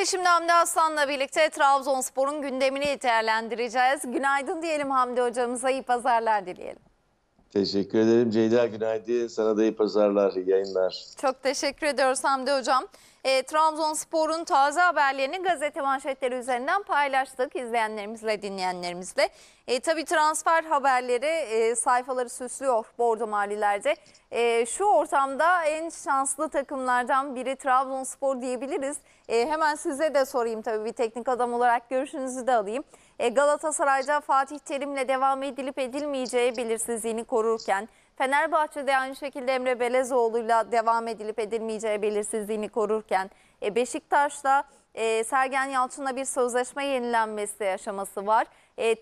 Ve şimdi Hamdi Aslan'la birlikte Trabzonspor'un gündemini değerlendireceğiz. Günaydın diyelim Hamdi hocamıza, iyi pazarlar dileyelim. Teşekkür ederim Ceyda Günaydın. Sana da iyi pazarlar, yayınlar. Çok teşekkür ediyoruz Hamdi Hocam. E, Trabzonspor'un taze haberlerini gazete manşetleri üzerinden paylaştık izleyenlerimizle, dinleyenlerimizle. E, tabii transfer haberleri e, sayfaları süslüyor Bordo Maliler'de. E, şu ortamda en şanslı takımlardan biri Trabzonspor diyebiliriz. E, hemen size de sorayım tabii bir teknik adam olarak görüşünüzü de alayım. E, Galatasaray'da Fatih Terim'le devam edilip edilmeyeceği belirsizliğini korurken Fenerbahçe'de aynı şekilde Emre Belezoğlu'yla devam edilip edilmeyeceği belirsizliğini korurken e, Beşiktaş'ta e, Sergen Yalçın'la bir sözleşme yenilenmesi aşaması var.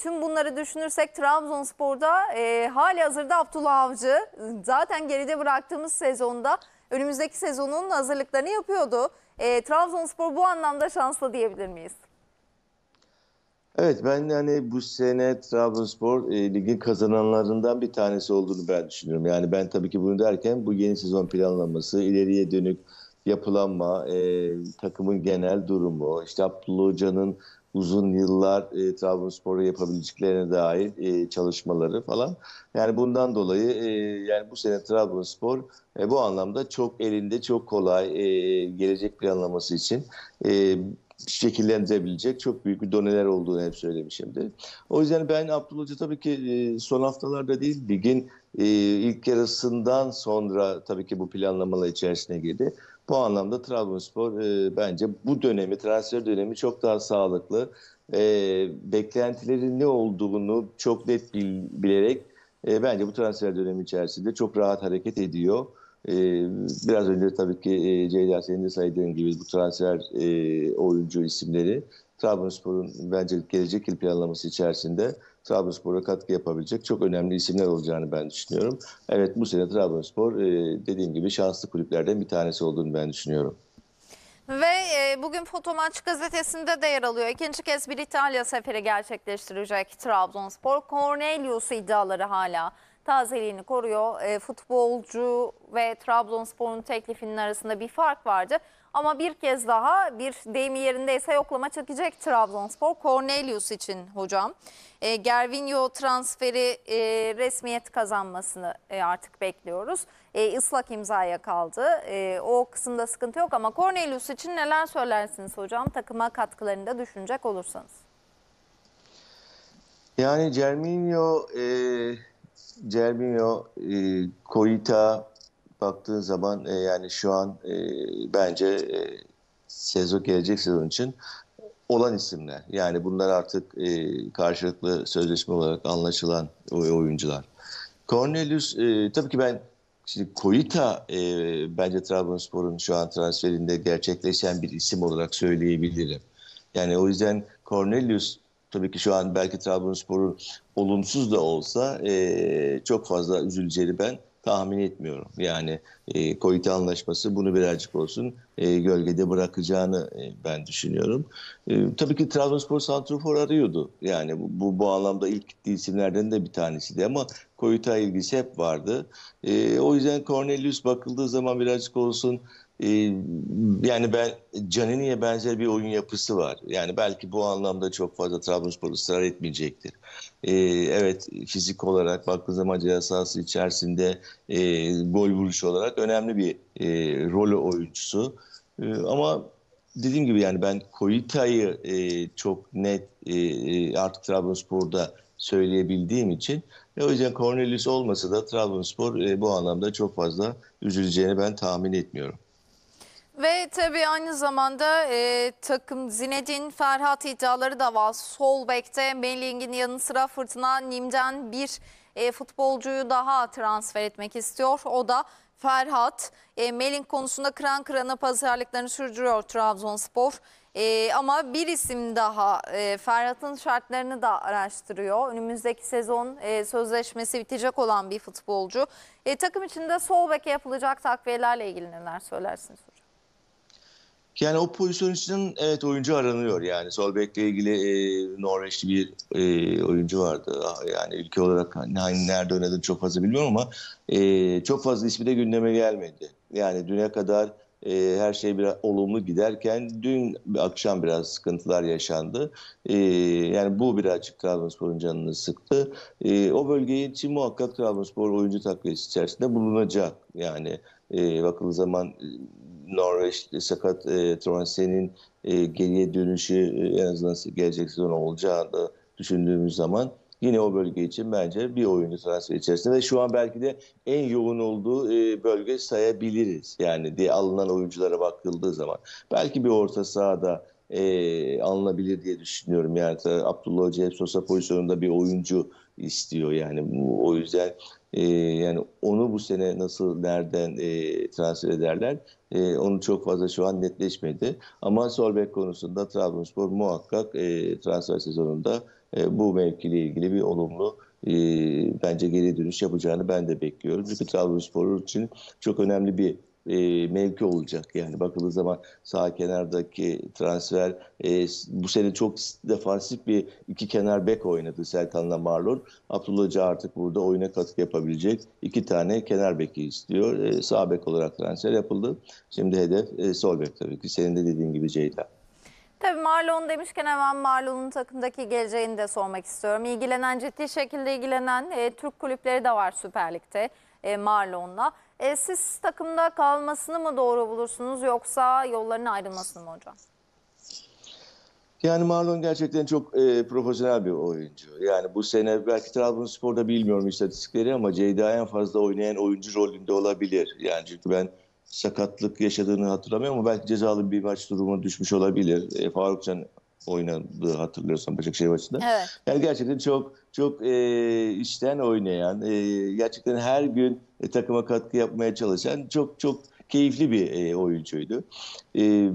tüm bunları düşünürsek Trabzonspor'da hali hazırda Abdullah Avcı zaten geride bıraktığımız sezonda önümüzdeki sezonun hazırlıklarını yapıyordu. Trabzonspor bu anlamda şanslı diyebilir miyiz? Evet ben yani bu sene Trabzonspor e, ligin kazananlarından bir tanesi olduğunu ben düşünüyorum. Yani ben tabii ki bunu derken bu yeni sezon planlaması, ileriye dönük yapılanma, e, takımın genel durumu, işte Abdullah Hoca'nın uzun yıllar e, Trabzonspor'a yapabileceklerine dair e, çalışmaları falan. Yani bundan dolayı e, yani bu sene Trabzonspor e, bu anlamda çok elinde, çok kolay e, gelecek planlaması için e, şekillendirebilecek çok büyük bir doneler olduğunu hep söylemişimdir. O yüzden ben Abdullah Hoca tabii ki e, son haftalarda değil ligin e, ilk yarısından sonra tabii ki bu planlamalı içerisine girdi. Bu anlamda Trabzonspor e, bence bu dönemi, transfer dönemi çok daha sağlıklı. beklentilerin ne olduğunu çok net bilerek bence bu transfer dönemi içerisinde çok rahat hareket ediyor. Ee, biraz önce tabii ki e, Ceyda senin de saydığın gibi bu transfer e, oyuncu isimleri Trabzonspor'un bence gelecek yıl planlaması içerisinde Trabzonspor'a katkı yapabilecek çok önemli isimler olacağını ben düşünüyorum. Evet bu sene Trabzonspor e, dediğim gibi şanslı kulüplerden bir tanesi olduğunu ben düşünüyorum. Ve e, bugün Fotomaç gazetesinde de yer alıyor. İkinci kez bir İtalya seferi gerçekleştirecek Trabzonspor. Cornelius iddiaları hala tazeliğini koruyor. E, futbolcu ve Trabzonspor'un teklifinin arasında bir fark vardı. Ama bir kez daha bir deyimi yerindeyse yoklama çekecek Trabzonspor. Cornelius için hocam. E, Gervinho transferi e, resmiyet kazanmasını e, artık bekliyoruz. E, ıslak imzaya kaldı. E, o kısımda sıkıntı yok ama Cornelius için neler söylersiniz hocam? Takıma katkılarını da düşünecek olursanız. Yani Gervinho e, Cervinho, e, Koita baktığın zaman e, yani şu an e, bence e, sezon gelecek sezon için olan isimler. Yani bunlar artık e, karşılıklı sözleşme olarak anlaşılan oyuncular. Cornelius e, tabii ki ben Şimdi Koita e, bence Trabzonspor'un şu an transferinde gerçekleşen bir isim olarak söyleyebilirim. Yani o yüzden Cornelius Tabii ki şu an belki Trabzonspor'un olumsuz da olsa e, çok fazla üzüleceğini ben tahmin etmiyorum. Yani e, Koyta anlaşması bunu birazcık olsun e, gölgede bırakacağını e, ben düşünüyorum. E, tabii ki Trabzonspor santrofor arıyordu. Yani bu, bu, bu anlamda ilk gittiği isimlerden de bir tanesiydi ama Koyuta ilgisi hep vardı. o yüzden Cornelius bakıldığı zaman birazcık olsun yani ben Canini'ye benzer bir oyun yapısı var. Yani belki bu anlamda çok fazla Trabzonspor ısrar etmeyecektir. E, evet fizik olarak baktığı zaman ceza sahası içerisinde e, gol vuruşu olarak önemli bir e, rolü oyuncusu. E, ama dediğim gibi yani ben Koyita'yı e, çok net e, e, artık Trabzonspor'da söyleyebildiğim için e, o yüzden Cornelius olmasa da Trabzonspor e, bu anlamda çok fazla üzüleceğini ben tahmin etmiyorum. Ve tabii aynı zamanda e, takım Zinedine Ferhat iddiaları da var. Sol bekte Melling'in yanı sıra Fırtına Nim'den bir e, futbolcuyu daha transfer etmek istiyor. O da Ferhat, e, Melin konusunda kıran kırana pazarlıklarını sürdürüyor Trabzonspor. E, ama bir isim daha e, Ferhat'ın şartlarını da araştırıyor. Önümüzdeki sezon e, sözleşmesi bitecek olan bir futbolcu. E, takım içinde sol beke yapılacak takviyelerle ilgili neler söylersiniz hocam? Yani o pozisyon için evet oyuncu aranıyor yani. Sol bekle ilgili e, Norveçli bir e, oyuncu vardı. Ah, yani ülke olarak hani, hani nerede oynadığını çok fazla bilmiyorum ama e, çok fazla ismi de gündeme gelmedi. Yani düne kadar e, her şey biraz olumlu giderken dün akşam biraz sıkıntılar yaşandı. E, yani bu birazcık Trabzonspor'un canını sıktı. E, o bölge için muhakkak Trabzonspor oyuncu takviyesi içerisinde bulunacak. Yani e, bakıldığı zaman Norveç sakat e, transferinin e, geriye dönüşü e, en azından gelecek sezon olacağını düşündüğümüz zaman yine o bölge için bence bir oyuncu transfer içerisinde ve şu an belki de en yoğun olduğu e, bölge sayabiliriz. Yani diye alınan oyunculara bakıldığı zaman belki bir orta sahada e, alınabilir diye düşünüyorum. Yani Abdullah Hoca hep Sosa pozisyonunda bir oyuncu istiyor yani o yüzden e, yani onu bu sene nasıl nereden e, transfer ederler e, onu çok fazla şu an netleşmedi. Ama Solbek konusunda Trabzonspor muhakkak e, transfer sezonunda e, bu mevkiyle ilgili bir olumlu e, bence geri dönüş yapacağını ben de bekliyorum. Çünkü Trabzonspor için çok önemli bir e, mevki olacak. Yani bakıldığı zaman sağ kenardaki transfer e, bu sene çok defansif bir iki kenar bek oynadı Serkan'la Marlon. Abdullah Hoca artık burada oyuna katkı yapabilecek iki tane kenar beki istiyor. E, sağ bek olarak transfer yapıldı. Şimdi hedef e, sol bek tabii ki. Senin de dediğin gibi Ceyda. Tabii Marlon demişken hemen Marlon'un takımdaki geleceğini de sormak istiyorum. İlgilenen, ciddi şekilde ilgilenen e, Türk kulüpleri de var Süper Lig'de e, Marlon'la. E, siz takımda kalmasını mı doğru bulursunuz yoksa yollarını ayrılmasını mı hocam? Yani Marlon gerçekten çok e, profesyonel bir oyuncu. Yani bu sene belki Trabzonspor'da bilmiyorum istatistikleri ama Ceyda en fazla oynayan oyuncu rolünde olabilir. Yani çünkü ben sakatlık yaşadığını hatırlamıyorum ama belki cezalı bir maç durumuna düşmüş olabilir. E, Faruk Can oynadığı hatırlıyorsam Başakşehir maçında. Evet. Yani gerçekten çok çok e, işten oynayan, e, gerçekten her gün e, takıma katkı yapmaya çalışan çok çok keyifli bir e, oyuncuydu. E,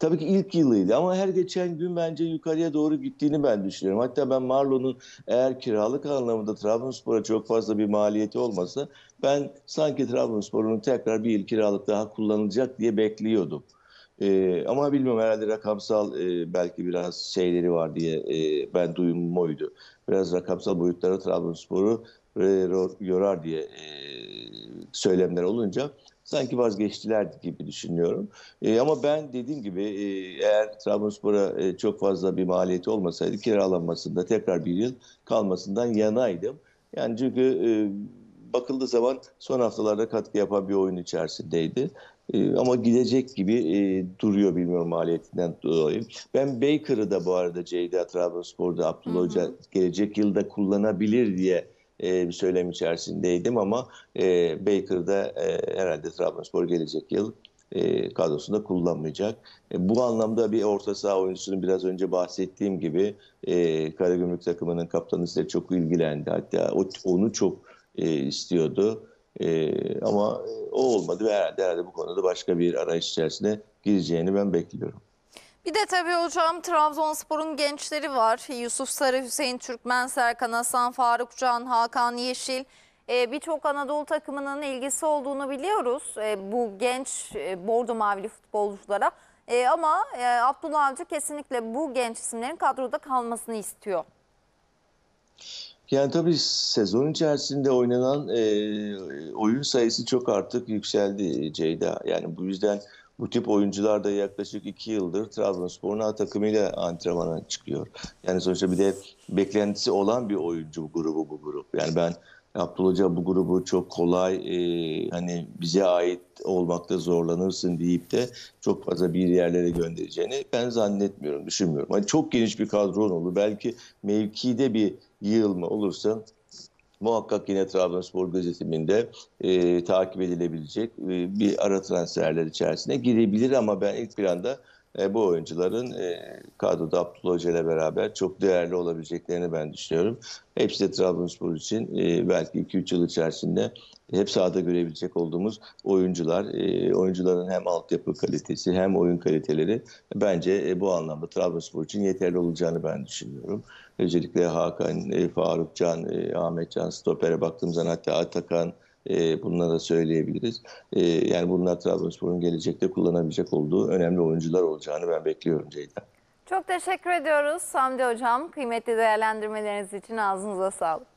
tabii ki ilk yılıydı ama her geçen gün bence yukarıya doğru gittiğini ben düşünüyorum. Hatta ben Marlon'un eğer kiralık anlamında Trabzonspor'a çok fazla bir maliyeti olmasa ben sanki Trabzonspor'un tekrar bir ilk kiralık daha kullanılacak diye bekliyordum. E, ama bilmiyorum herhalde rakamsal e, belki biraz şeyleri var diye e, ben duyumum oydu. Biraz rakamsal boyutlara Trabzonspor'u yorar diye e, söylemler olunca sanki vazgeçtiler gibi düşünüyorum. E, ama ben dediğim gibi e, eğer Trabzonspor'a e, çok fazla bir maliyeti olmasaydı kiralanmasında tekrar bir yıl kalmasından yanaydım. Yani çünkü e, bakıldığı zaman son haftalarda katkı yapan bir oyun içerisindeydi. Ee, ama gidecek gibi e, duruyor bilmiyorum maliyetinden dolayı. Ben Baker'ı da bu arada Ceyda Trabzonspor'da Abdullah hı hı. Hoca gelecek yılda kullanabilir diye e, bir söylem içerisindeydim ama e, Baker'da e, herhalde Trabzonspor gelecek yıl e, kadrosunda kullanmayacak. E, bu anlamda bir orta saha oyuncusunun biraz önce bahsettiğim gibi e, Karagümrük takımının kaptanı size çok ilgilendi. Hatta o, onu çok e, istiyordu. Ee, ama e, o olmadı ve herhalde, herhalde bu konuda başka bir arayış içerisine gireceğini ben bekliyorum. Bir de tabii hocam Trabzonspor'un gençleri var. Yusuf Sarı, Hüseyin Türkmen, Serkan Hasan, Faruk Can, Hakan Yeşil. Ee, Birçok Anadolu takımının ilgisi olduğunu biliyoruz ee, bu genç e, bordo mavili futbolculara. Ee, ama e, Abdullah Avcı kesinlikle bu genç isimlerin kadroda kalmasını istiyor. Yani tabii sezon içerisinde oynanan e, oyun sayısı çok artık yükseldi Ceyda. Yani bu yüzden bu tip oyuncular da yaklaşık iki yıldır Trabzonspor'un A takımıyla antrenmana çıkıyor. Yani sonuçta bir de beklentisi olan bir oyuncu grubu bu grup. Yani ben Abdullah Hoca bu grubu çok kolay e, hani bize ait olmakta zorlanırsın deyip de çok fazla bir yerlere göndereceğini ben zannetmiyorum, düşünmüyorum. Hani çok geniş bir kadron olur. Belki mevkide bir yığılma olursa muhakkak yine Trabzonspor gözetiminde e, takip edilebilecek e, bir ara transferler içerisine girebilir ama ben ilk planda e, bu oyuncuların e, kadroda Abdullah Hoca ile beraber çok değerli olabileceklerini ben düşünüyorum. Hepsi de Trabzonspor için e, belki 2-3 yıl içerisinde hep sahada görebilecek olduğumuz oyuncular. E, oyuncuların hem altyapı kalitesi hem oyun kaliteleri bence e, bu anlamda Trabzonspor için yeterli olacağını ben düşünüyorum. Özellikle Hakan, e, Faruk Can, e, Ahmet Can, Stoper'e baktığımız zaman hatta Atakan, bunlara da söyleyebiliriz. yani bunlar Trabzonspor'un gelecekte kullanabilecek olduğu önemli oyuncular olacağını ben bekliyorum Ceyda. Çok teşekkür ediyoruz Hamdi Hocam. Kıymetli değerlendirmeleriniz için ağzınıza sağlık.